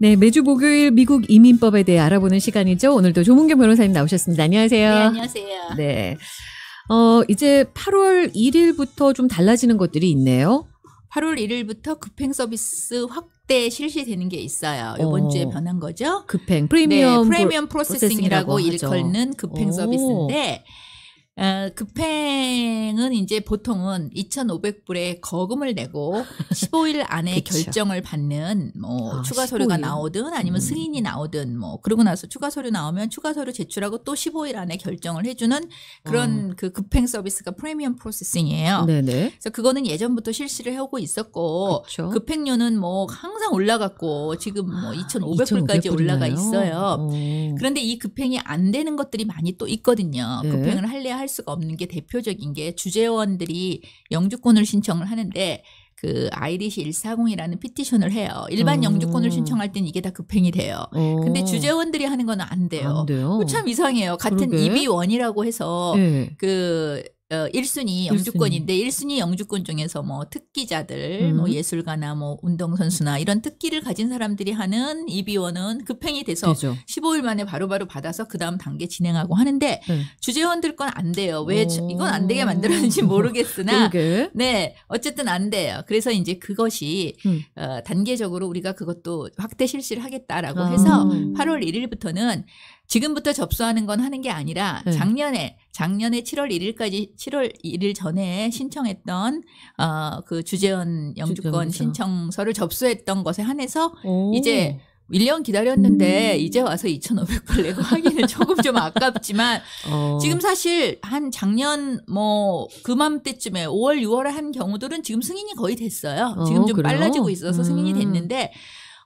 네, 매주 목요일 미국 이민법에 대해 알아보는 시간이죠. 오늘도 조문경 변호사님 나오셨습니다. 안녕하세요. 네, 안녕하세요. 네. 어, 이제 8월 1일부터 좀 달라지는 것들이 있네요. 8월 1일부터 급행 서비스 확대 실시되는 게 있어요. 이번 어, 주에 변한 거죠. 급행 프리미엄 네, 프리미엄 프로세싱이라고, 프로세싱이라고 일컫는 급행 오. 서비스인데 어, 급행은 그 이제 보통은 2 5 0 0불의 거금을 내고 15일 안에 결정을 받는 뭐 아, 추가 서류가 나오든 아니면 음. 승인이 나오든 뭐 그러고 나서 추가 서류 나오면 추가 서류 제출하고 또 15일 안에 결정을 해주는 그런 어. 그 급행 서비스가 프리미엄 프로세싱이에요. 네네. 그래서 그거는 예전부터 실시를 해오고 있었고 그쵸. 급행료는 뭐 항상 올라갔고 지금 뭐 2,500불까지 아, 올라가 있어요. 어. 그런데 이 급행이 안 되는 것들이 많이 또 있거든요. 네. 급행을 할래 할할 수가 없는 게 대표적인 게 주재원들이 영주권을 신청을 하는데 그 아이리시 140이라는 피티션을 해요. 일반 영주권을 음. 신청할 땐 이게 다 급행이 돼요. 근데 어. 주재원들이 하는 건 안 돼요. 안 돼요? 참 이상해요. 같은 그러게? 이비원이라고 해서 네. 그 어, 1순위 영주권인데 1순위. 영주권 중에서 뭐 특기자들, 뭐 음. 뭐 예술가나 뭐 운동선수나 이런 특기를 가진 사람들이 하는 이비원은 급행이 돼서 되죠. 15일 만에 바로바로 바로 받아서 그 다음 단계 진행하고 하는데 네. 주재원들 건 안 돼요. 왜 오. 이건 안 되게 만들었는지 모르겠으나 네 어쨌든 안 돼요. 그래서 이제 그것이 음. 어, 단계적으로 우리가 그것도 확대 실시를 하겠다라고 아. 해서 8월 1일부터는 지금부터 접수하는 건 하는 게 아니라 네. 작년에 작년에 7월 1일까지 7월 1일 전에 신청했던 어그 주재원 영주권 신청서를 접수했던 것에 한해서 오. 이제 1년 기다렸는데 음. 이제 와서 2,500불 내고 하기는 조금 좀 아깝지만 어. 지금 사실 한 작년 뭐 그맘때쯤에 5월 6월에 한 경우들은 지금 승인이 거의 됐어요. 지금 어, 좀 그래요? 빨라지고 있어서 승인이 음. 됐는데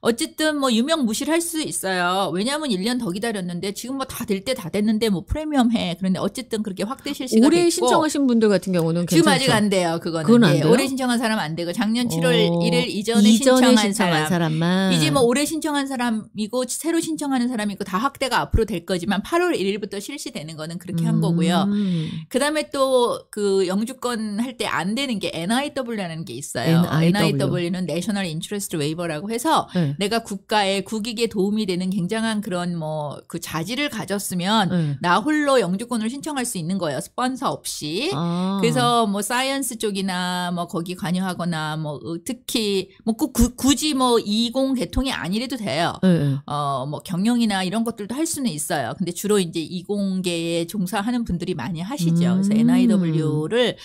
어쨌든 뭐 유명무실할 수 있어요. 왜냐하면 1년 더 기다렸는데 지금 뭐 다 될 때 다 됐는데 뭐 프리미엄 해. 그런데 어쨌든 그렇게 확대 실시가 올해 됐고 신청하신 분들 같은 경우는 지금 괜찮죠? 아직 안 돼요. 그거는. 그건 안 예, 돼요? 예, 올해 신청한 사람 안 되고 작년 7월 어, 1일 이전에, 이전에 신청한, 사람. 만 이제 뭐 올해 신청한 사람이고 새로 신청하는 사람이 고다 확대가 앞으로 될 거지만 8월 1일부터 실시되는 거는 그렇게 음. 한 거고요. 음. 그다음에 또 그 영주권 할 때 안 되는 게 NIW라는 게 있어요. NIW. NIW는 National Interest Waiver라고 해서 네. 네. 내가 국가의 국익에 도움이 되는 굉장한 그런 뭐 그 자질을 가졌으면 네. 나 홀로 영주권을 신청할 수 있는 거예요. 스폰서 없이. 아. 그래서 뭐 사이언스 쪽이나 뭐 거기 관여하거나 뭐 특히 뭐꼭 굳이 뭐20 개통이 아니래도 돼요. 네. 어뭐 경영이나 이런 것들도 할 수는 있어요. 근데 주로 이제 20개에 종사하는 분들이 많이 하시죠. 그래서 NIW를 음.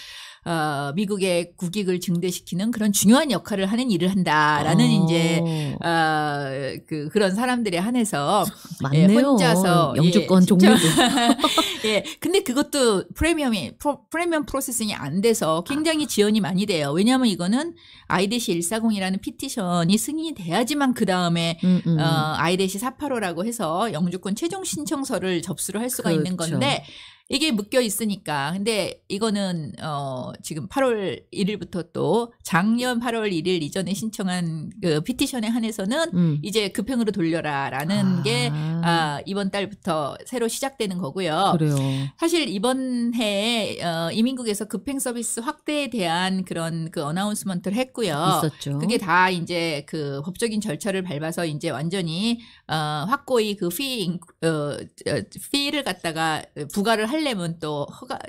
어, 미국의 국익을 증대시키는 그런 중요한 역할을 하는 일을 한다라는 아. 이제 어, 그, 그런 사람들에 한해서 맞네요. 예, 혼자서 영주권 예, 종류 예, 근데 그것도 프리미엄이 프로, 프리미엄 프로세싱이 안 돼서 굉장히 아. 지연이 많이 돼요. 왜냐하면 이거는 아이데시 140이라는 피티션이 승인이 돼야지만 그 다음에 음, 음. 음. 어, 아이데시 485라고 해서 영주권 최종 신청서를 접수를 할 수가 그렇죠. 있는 건데 이게 묶여 있으니까. 근데 이거는 어 지금 8월 1일부터 또 작년 8월 1일 이전에 신청한 그 피티션에 한해서는 음. 이제 급행으로 돌려라라는 아. 게 아, 이번 달부터 새로 시작되는 거고요. 그래요. 사실 이번 해에 어 이민국에서 급행 서비스 확대에 대한 그런 그 어나운스먼트를 했고요. 있었죠. 그게 다 이제 그 법적인 절차를 밟아서 이제 완전히 어 확고히 그 피, 어, 피를 갖다가 부과를 할 할려면또 허가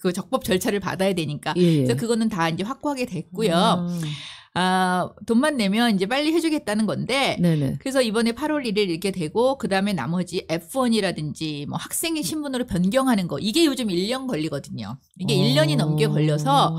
그 적법 절차를 받아야 되니까 예, 예. 그래서 그거는 다 이제 확고하게 됐고요. 아. 아, 돈만 내면 이제 빨리 해주겠다는 건데. 네네. 그래서 이번에 8월 1일 이렇게 되고, 그 다음에 나머지 F1이라든지 뭐 학생의 신분으로 변경하는 거, 이게 요즘 1년 걸리거든요. 이게 오. 1년이 넘게 어. 걸려서,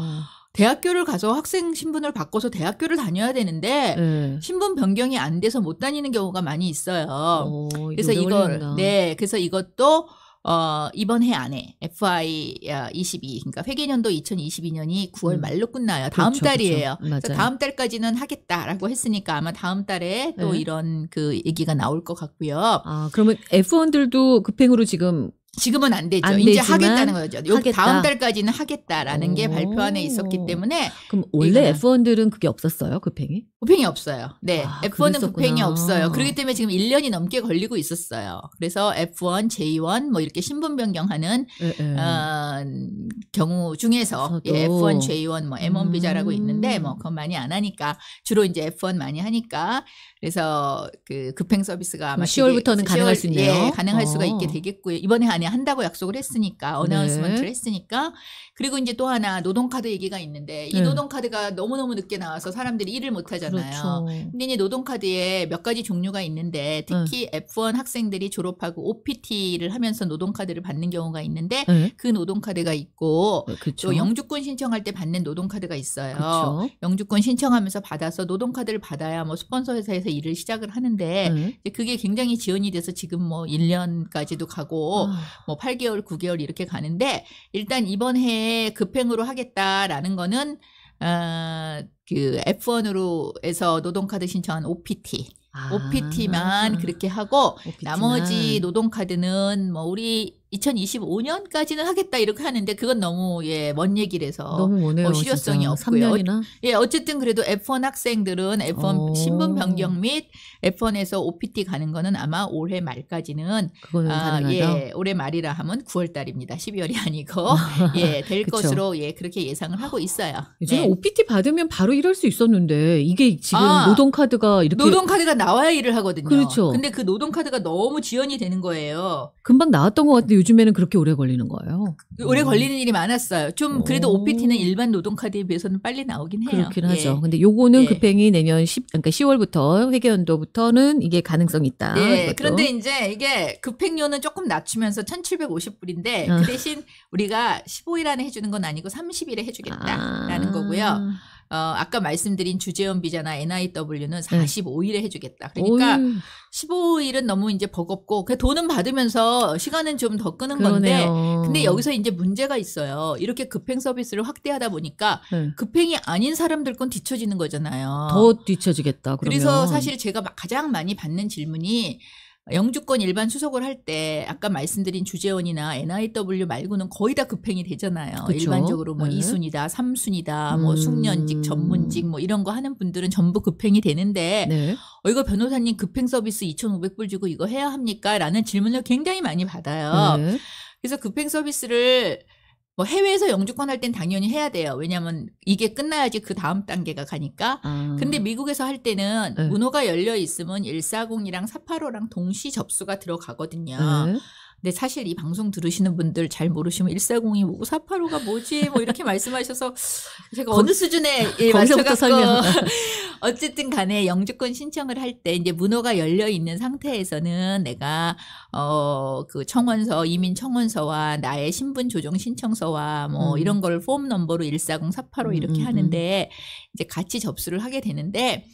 대학교를 가서 학생 신분을 바꿔서 대학교를 다녀야 되는데 네. 신분 변경이 안 돼서 못 다니는 경우가 많이 있어요. 오, 어, 그래서 이걸 네, 그래서 이것도 어, 이번 해 안에 FI22 어, 그러니까 회계년도 2022년이 9월 음. 말로 끝나요. 다음 그렇죠, 그렇죠. 달이에요. 그렇죠. 그래서 다음 달까지는 하겠다라고 했으니까 아마 다음 달에 네. 또 이런 그 얘기가 나올 것 같고요. 아, 그러면 F1들도 급행으로 지금 지금은 안 되죠. 안 이제 하겠다는 거죠. 하겠다. 다음 달까지는 하겠다라는 게 발표 안에 있었기 때문에 그럼 원래 F1들은 그게 없었어요, 급행이? 급행이 없어요. 네, 아, F1은 그랬었구나. 급행이 없어요. 그렇기 때문에 지금 1년이 넘게 걸리고 있었어요. 그래서 F1, J1 뭐 이렇게 신분 변경하는 에, 예, 에. 예. 어, 경우 중에서 예, F1, J1 뭐 M1 음. 비자라고 있는데 뭐 그건 많이 안 하니까 주로 이제 F1 많이 하니까 그래서 그 급행 서비스가 아마 10월부터는 되게, 가능할 수 예, 있네요. 예, 가능할 어. 수가 있게 되겠고요. 이번에 한 안에 한다고 약속을 했으니까 어나운스먼트를 네. 했으니까 그리고 이제 또 하나 노동카드 얘기가 있는데 이 네. 노동카드가 너무너무 늦게 나와서 사람들이 일을 못 하잖아요. 그렇죠. 근데 이제 노동카드에 몇 가지 종류가 있는데 특히 네. F1 학생들이 졸업하고 OPT를 하면서 노동카드를 받는 경우가 있는데 네. 그 노동카드가 있고 그렇죠. 또 영주권 신청할 때 받는 노동카드가 있어요. 그렇죠. 영주권 신청하면서 받아서 노동카드를 받아야 뭐 스폰서 회사에서 일을 시작을 하는데 네. 그게 굉장히 지연이 돼서 지금 뭐 1년까지도 가고 아. 뭐 8개월, 9개월 이렇게 가는데 일단 이번 해에 급행으로 하겠다라는 거는 어, 그 F1으로 에서 노동카드 신청한 OPT. 아, OPT만 그렇게 하고 OPT만. 나머지 노동카드는 뭐 우리 2025년까지는 하겠다 이렇게 하는데 그건 너무 예, 먼얘기를해서 너무 머네요, 어, 실효성이 없고요. 3년이나? 예, 어쨌든 그래도 F1 학생들은 F1 오. 어. 신분 변경 및 F1에서 OPT 가는 거는 아마 올해 말까지는 아, 가능하 예, 올해 말이라 하면 9월 달입니다. 12월이 아니고 예, 될 것으로 예, 그렇게 예상을 하고 있어요. 저는 에 네. OPT 받으면 바로 일할 수 있었는데 이게 지금 아, 노동 카드가 이렇게 노동 카드가 나와야 일을 하거든요. 그렇죠. 근데 그 노동 카드가 너무 지연이 되는 거예요. 금방 나왔던 것 같아요. 요즘에는 그렇게 오래 걸리는 거예요? 오래 음. 걸리는 일이 많았어요. 좀 그래도 오. OPT는 일반 노동카드에 비해서는 빨리 나오긴 해요. 그렇긴 예. 하죠. 근데 요거는 예. 급행이 내년 10, 그러니까 10월부터 회계연도부터는 이게 가능성이 있다. 예. 그런데 이제 이게 급행료는 조금 낮추면서 1,750불인데 아. 그 대신 우리가 15일 안에 해주는 건 아니고 30일에 해주겠다라는 아. 거고요. 어, 아까 말씀드린 주재원 비자나 NIW는 45일에 네. 해주겠다. 그러니까 오유. 15일은 너무 이제 버겁고 그 돈은 받으면서 시간은 좀 더 끄는 그러네요. 건데 근데 여기서 이제 문제가 있어요. 이렇게 급행 서비스를 확대하다 보니까 네. 급행이 아닌 사람들 건 뒤처지는 거잖아요. 더 뒤처지겠다. 그러면. 그래서 사실 제가 가장 많이 받는 질문이 영주권 일반 수속을 할 때 아까 말씀드린 주재원이나 NIW 말고는 거의 다 급행이 되잖아요. 그쵸? 일반적으로 뭐 네. 2순이다, 3순이다, 뭐 음. 뭐 숙련직, 전문직 뭐 이런 거 하는 분들은 전부 급행이 되는데 네. 어 이거 변호사님 급행 서비스 2,500불 주고 이거 해야 합니까? 라는 질문을 굉장히 많이 받아요. 네. 그래서 급행 서비스를 뭐 해외에서 영주권 할 땐 당연히 해야 돼요. 왜냐면 하 이게 끝나야지 그 다음 단계가 가니까. 아. 근데 미국에서 할 때는 네. 문호가 열려 있으면 140이랑 485랑 동시 접수가 들어가거든요. 네. 근데 사실 이 방송 들으시는 분들 잘 모르시면 1 4 0이 5948호가 뭐지 뭐 이렇게 말씀하셔서 제가 어느 수준에 예, 맞춰서 설명. 어쨌든 간에 영주권 신청을 할 때 이제 문호가 열려 있는 상태에서는 내가 어 그 청원서 이민 청원서와 나의 신분 조정 신청서와 뭐 음. 이런 걸 폼 넘버로 140485 음, 이렇게 음, 음. 하는데 이제 같이 접수를 하게 되는데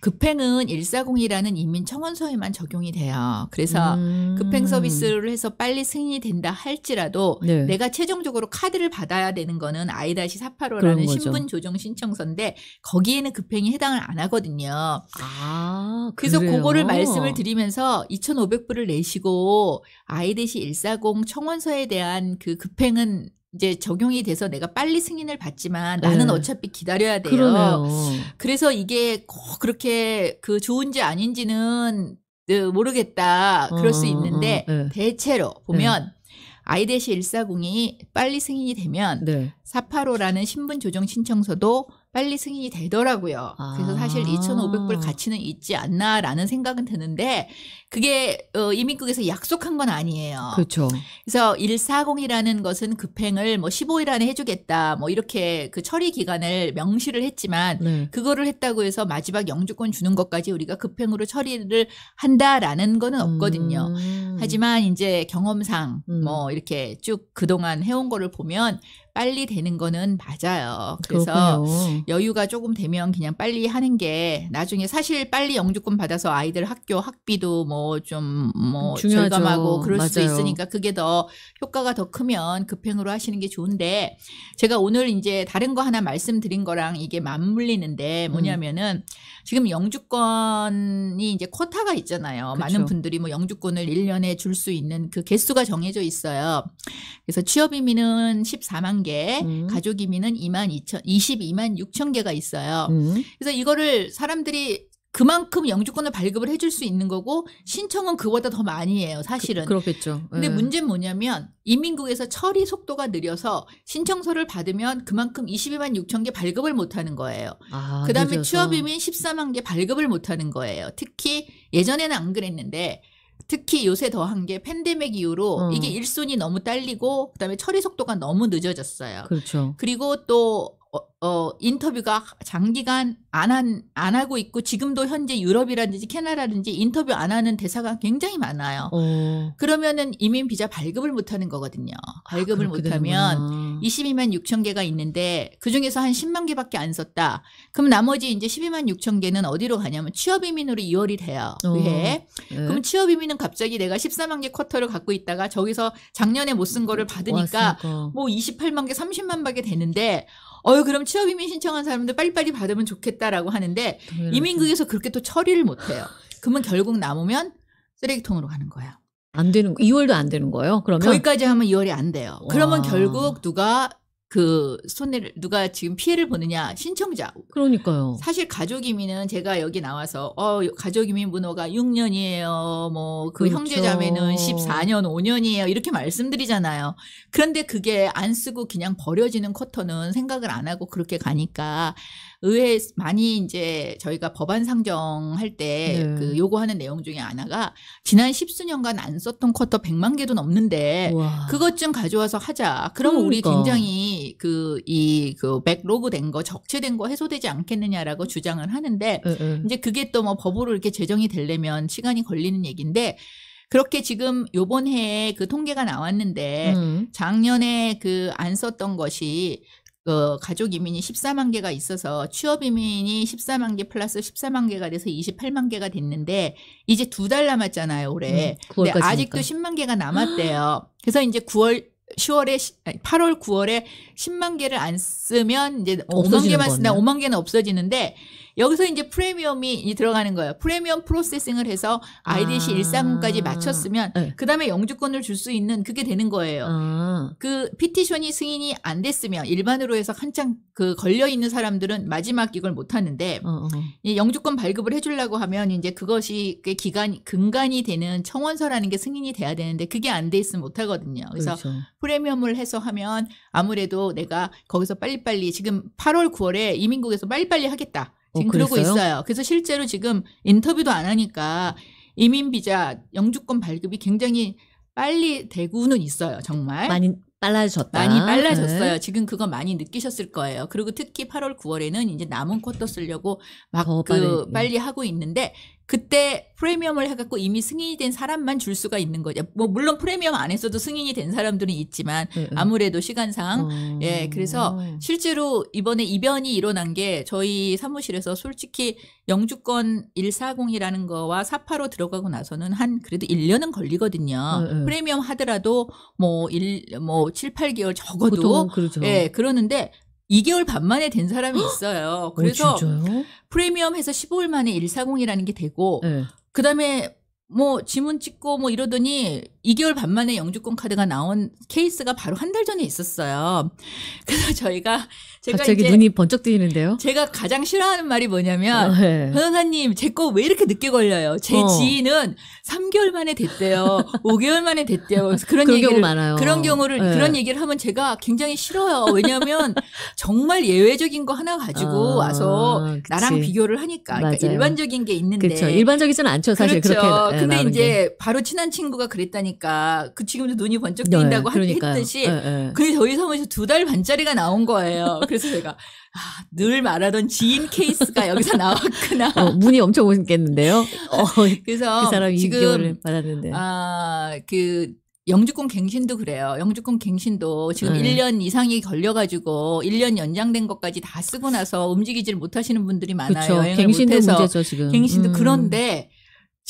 급행은 140이라는 이민 청원서에만 적용이 돼요. 그래서 음. 급행 서비스를 검토를 해서 빨리 승인이 된다 할지라도 네. 내가 최종적으로 카드를 받아야 되는 거는 I-485라는 신분 조정 신청서인데 거기에는 급행이 해당을 안 하거든요. 아, 그래서 그래요? 그거를 말씀을 드리면서 2,500불을 내시고 I-140 청원서에 대한 그 급행은 이제 적용이 돼서 내가 빨리 승인을 받지만 네. 나는 네. 어차피 기다려야 돼요. 그러네요. 그래서 이게 꼭 그렇게 그 좋은지 아닌지는 네, 모르겠다 그럴 수 어, 어, 있는데 네. 대체로 보면 예. 아이대시 140이 빨리 승인이 되면 4 8 5라는 신분 조정 신청서도 빨리 승인이 되더라고요. 아. 그래서 사실 2,500불 아. 가치는 있지 않나라는 생각은 드는데 그게 어, 이민국에서 약속한 건 아니에요. 그렇죠. 그래서 140이라는 것은 급행을 뭐 15일 안에 해주겠다 뭐 이렇게 그 처리 기간을 명시를 했지만 네. 그거를 했다고 해서 마지막 영주권 주는 것까지 우리가 급행으로 처리를 한다라는 거는 없거든요. 음. 하지만 이제 경험상 음. 뭐 이렇게 쭉 그동안 해온 거를 보면 빨리 되는 거는 맞아요. 그래서 그렇군요. 여유가 조금 되면 그냥 빨리 하는 게 나중에 사실 빨리 영주권 받아서 아이들 학교 학비도 뭐 좀뭐 뭐 음, 절감하고 그럴 맞아요. 수도 있으니까 그게 더 효과가 더 크면 급행으로 하시는 게 좋은데 제가 오늘 이제 다른 거 하나 말씀드린 거랑 이게 맞물리는데 음. 뭐냐면은 지금 영주권이 이제 쿼터가 있잖아요. 그렇 많은 분들이 뭐 영주권을 1년에 줄 수 있는 그 개수가 정해져 있어요. 그래서 취업 이미는 14만 개, 음. 가족 이민은 2만 2천, 22만 6천 개가 있어요. 음. 그래서 이거를 사람들이 그만큼 영주권을 발급을 해줄 수 있는 거고 신청은 그보다 더 많이 해요 그, 사실은 그, 렇겠죠 근데 예. 문제는 뭐냐면 이민국에서 처리 속도가 느려서 신청서를 받으면 그만큼 22만 6천 개 발급을 못하는 거예요 아, 그다음에 취업이민 14만 개 발급을 못하는 거예요 특히 예전에는 안 그랬는데 특히 요새 더 한 게 팬데믹 이후로 어. 이게 일손이 너무 딸리고 그다음에 처리 속도가 너무 늦어졌어요. 그렇죠. 그리고 또 어, 어, 인터뷰가 장기간 안, 한, 안 하고 있고 지금도 현재 유럽이라든지 캐나다든지 라 인터뷰 안 하는 대사가 굉장히 많아요. 오. 어. 그러면은 이민 비자 발급을 못 하는 거거든요. 아, 발급을 아, 못 하면 22만 6천 개가 있는데 그중에서 한 10만 개밖에 안 썼다. 그럼 나머지 이제 12만 6천 개는 어디로 가냐면 취업 이민으로 이월이 돼요. 왜? 어. 네. 그럼 취업 이민은 갑자기 내가 14만 개 쿼터를 갖고 있다가 저기서 작년에 못 쓴 거를 음, 받으니까 왔으니까. 뭐 28만 개, 30만 밖에 되는데 어유 그럼 취업 이민 신청한 사람들 빨리빨리 받으면 좋겠다라고 하는데 이민국에서 그렇게 또 처리를 못 해요. 그러면 결국 남으면 쓰레기통으로 가는 거야. 안 되는 2월도 안 되는 거예요? 그러면 거기까지 하면 2월이 안 돼요. 그러면 결국 누가 그 손해를 누가 지금 피해를 보느냐 신청자 그러니까요. 사실 가족 이민은 제가 여기 나와서 어 가족 이민 문호가 6년이에요. 뭐그 그렇죠. 형제자매는 14년, 5년이에요. 이렇게 말씀드리잖아요. 그런데 그게 안 쓰고 그냥 버려지는 쿼터는 생각을 안 하고 그렇게 가니까 의회 많이 이제 저희가 법안 상정할 때그 네. 그 요구하는 내용 중에 하나가 지난 십수년간 안 썼던 쿼터 100만 개도 넘는데 우와. 그것 좀 가져와서 하자. 그러면 그러니까. 우리 굉장히 그 이그 그 백로그 된 거 적체된 거 해소되지 않겠느냐라고 음. 주장을 하는데 네. 이제 그게 또 뭐 법으로 이렇게 제정이 되려면 시간이 걸리는 얘기인데 그렇게 지금 요번 해에 그 통계가 나왔는데 음. 작년에 그 안 썼던 것이 그 가족 이민이 14만 개가 있어서 취업 이민이 14만 개 플러스 14만 개가 돼서 28만 개가 됐는데 이제 두 달 남았잖아요 올해. 음, 근데 아직도 10만 개가 남았대요. 아. 그래서 이제 9월 10월에 8월 9월에 10만 개를 안 쓰면 이제 5만 개만 쓴다 5만 개는 없어지는데 여기서 이제 프리미엄이 들어가는 거예요. 프리미엄 프로세싱을 해서 IDC 아. 일상까지마쳤으면 네. 그다음에 영주권을 줄 수 있는 그게 되는 거예요. 아. 그 피티션이 승인이 안 됐으면 일반으로 해서 한창 그 걸려 있는 사람들은 마지막 이걸 못 하는데 어. 어. 영주권 발급을 해 주려고 하면 이제 그것이 그 기간 근간이 되는 청원서라는 게 승인이 돼야 되는데 그게 안 돼 있으면 못 하거든요. 그래서 그렇죠. 프리미엄을 해서 하면 아무래도 내가 거기서 빨리빨리 지금 8월 9월에 이민국에서 빨리빨리 하겠다. 어, 지금 어, 그러고 있어요. 그래서 실제로 지금 인터뷰도 안 하니까 이민 비자 영주권 발급이 굉장히 빨리 되고는 있어요. 정말 많이 빨라졌다. 많이 빨라졌어요. 네. 지금 그거 많이 느끼셨을 거예요. 그리고 특히 8월 9월에는 이제 남은 컷도 쓰려고 막그 네. 빨리 하고 있는데 그때 프리미엄을 해갖고 이미 승인이 된 사람만 줄 수가 있는 거죠. 뭐 물론 프리미엄 안에서도 승인이 된 사람들은 있지만 네, 네. 아무래도 시간상 음. 예 그래서 실제로 이번에 이변이 일어난 게 저희 사무실에서 솔직히 영주권 140이라는 거와 48로 들어가고 나서는 한 그래도 1년은 걸리거든요. 네, 네. 프리미엄 하더라도 뭐 1, 뭐 7, 8개월 적어도 그렇죠. 예, 그러는데 2개월 반 만에 된 사람이 있어요. 어, 그래서 어, 프리미엄 해서 15일 만에 140이라는 게 되고 네. 그다음에 뭐 지문 찍고 뭐 이러더니 2개월 반 만에 영주권 카드가 나온 케이스가 바로 한 달 전에 있었어요. 그래서 저희가 제가 갑자기 눈이 번쩍 뜨이는데요. 제가 가장 싫어하는 말이 뭐냐면 어, 네. 변호사님 제 거 왜 이렇게 늦게 걸려요? 제 어. 지인은 3개월 만에 됐대요. 5개월 만에 됐대요. 그래서 그런, 그런 얘기를 많아요. 그런 경우를 네. 그런 얘기를 하면 제가 굉장히 싫어요. 왜냐하면 정말 예외적인 거 하나 가지고 어, 와서 그치. 나랑 비교를 하니까 그러니까 일반적인 게 있는데 그렇죠. 일반적인 않죠 사실 그렇죠. 그렇게 네, 근데 이제 게. 바로 친한 친구가 그랬다니. 나오니까 그 지금도 눈이 번쩍 네, 뜬다고 네, 했듯이 예, 예. 그게 저희 사무실 두 달 반짜리가 나온 거예요. 그래서 제가 아, 늘 말하던 지인 케이스가 여기서 나왔구나. 어, 문이 엄청 오셨겠는데요. 어, 어, 그래서 그사람 지금 받았는데. 아, 그 영주권 갱신도 그래요. 영주권 갱신도 지금 네. 1년 이상이 걸려가지고 1년 연장된 것까지 다 쓰고 나서 움직이질 못하시는 분들이 많아요. 그렇죠. 갱신도 문제죠 지금. 갱신도 음. 그런데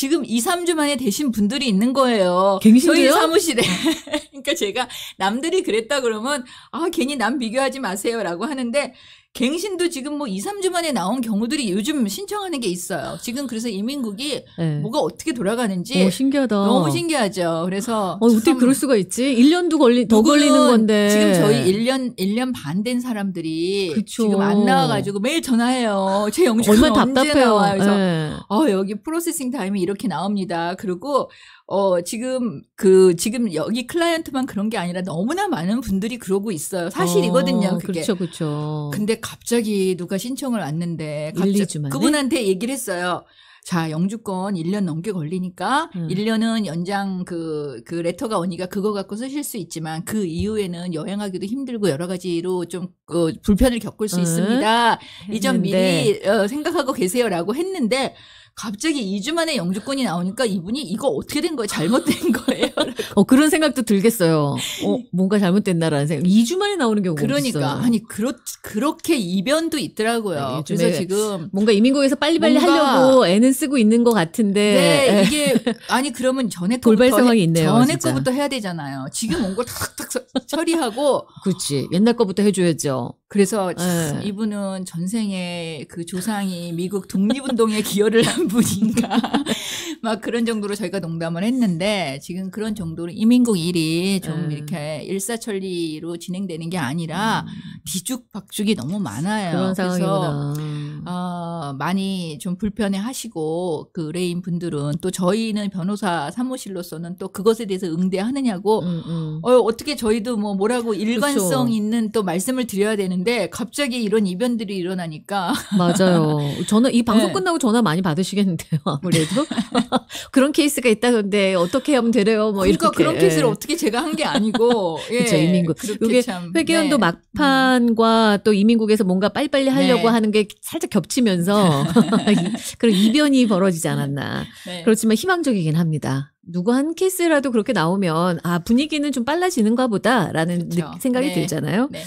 지금 2, 3주 만에 되신 분들이 있는 거예요. 갱신제요? 저희 사무실에. 그러니까 제가 남들이 그랬다 그러면 아 괜히 남 비교하지 마세요라고 하는데 갱신도 지금 뭐 2, 3주 만에 나온 경우들이 요즘 신청하는 게 있어요. 지금 그래서 이민국이 네. 뭐가 어떻게 돌아가는지 오, 신기하다. 너무 신기하죠. 그래서 어, 어떻게 그럴 수가 있지? 1년도 걸리 더 걸리는 건데. 지금 저희 1년 1년 반 된 사람들이 그쵸. 지금 안 나와 가지고 매일 전화해요. 제 영주 얼마나 답답해요. 나와요? 그래서 네. 어, 여기 프로세싱 타임이 이렇게 나옵니다. 그리고 어, 지금 그 지금 여기 클라이언트만 그런 게 아니라 너무나 많은 분들이 그러고 있어요. 사실이거든요. 어, 그렇죠. 그렇죠. 근데 갑자기 누가 신청을 왔는데 갑자기 그분한테 얘기를 했어요. 자, 영주권 1년 넘게 걸리니까 음. 1년은 연장 그, 그 레터가 오니까 그거 갖고 쓰실 수 있지만 그 이후에는 여행하기도 힘들고 여러 가지로 좀그 불편을 겪을 수 음. 있습니다. 이 점 미리 어, 생각하고 계세요라고 했는데 갑자기 2주 만에 영주권이 나오니까 이분이 이거 어떻게 된 거예요? 잘못된 거예요? 어, 그런 생각도 들겠어요. 어, 뭔가 잘못됐나라는 생각. 2주 만에 나오는 경우가 그러니까. 있어요. 아니, 그렇, 그렇게 이변도 있더라고요. 네, 그래서 지금. 뭔가 이민국에서 빨리빨리 뭔가, 하려고 애는 쓰고 있는 것 같은데. 네, 예. 이게, 아니, 그러면 전에 돌발 상황이 있네요. 전에 진짜. 거부터 해야 되잖아요. 지금 온 걸 탁탁 처리하고. 그렇지. 옛날 거부터 해줘야죠. 그래서 네. 이분은 전생에 그 조상이 미국 독립운동에 기여를 한 분인가 막 그런 정도로 저희가 농담을 했는데 지금 그런 정도로 이민국 일이 좀 음. 이렇게 일사천리로 진행되는 게 아니라 음. 뒤죽박죽이 너무 많아요. 그런 상황이구나. 그래서 음. 어, 많이 좀 불편해하시고 그 의뢰인 분들은 또 저희는 변호사 사무실로서는 또 그것에 대해서 응대하느냐고 음, 음. 어, 어떻게 저희도 뭐 뭐라고 그렇죠. 일관성 그쵸. 있는 또 말씀을 드려야 되는데 갑자기 이런 이변들이 일어나니까 맞아요. 저는 이 방송 네. 끝나고 전화 많이 받으시겠는데요 아무래도 그런 케이스가 있다던데 어떻게 하면 되래요? 뭐 그러니까 이렇게. 그런 케이스를 예. 어떻게 제가 한 게 아니고 예. 그렇죠 이민국 게 참, 회계연도 네. 막판과 또 이민국에서 뭔가 빨리빨리 네. 하려고 네. 하는 게 살짝 겹치면서 그런 이변이 벌어지지 않았나. 네. 그렇지만 희망적이긴 합니다. 누구 한 케이스라도 그렇게 나오면 아 분위기는 좀 빨라지는가 보다라는 그렇죠. 생각이 네. 들잖아요. 네.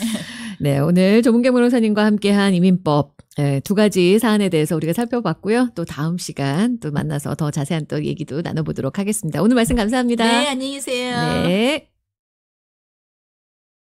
네 오늘 조문경 변호사님과 함께한 이민법 네, 두 가지 사안에 대해서 우리가 살펴봤고요. 또 다음 시간 또 만나서 더 자세한 또 얘기도 나눠보도록 하겠습니다. 오늘 말씀 감사합니다. 네 안녕히 계세요. 네.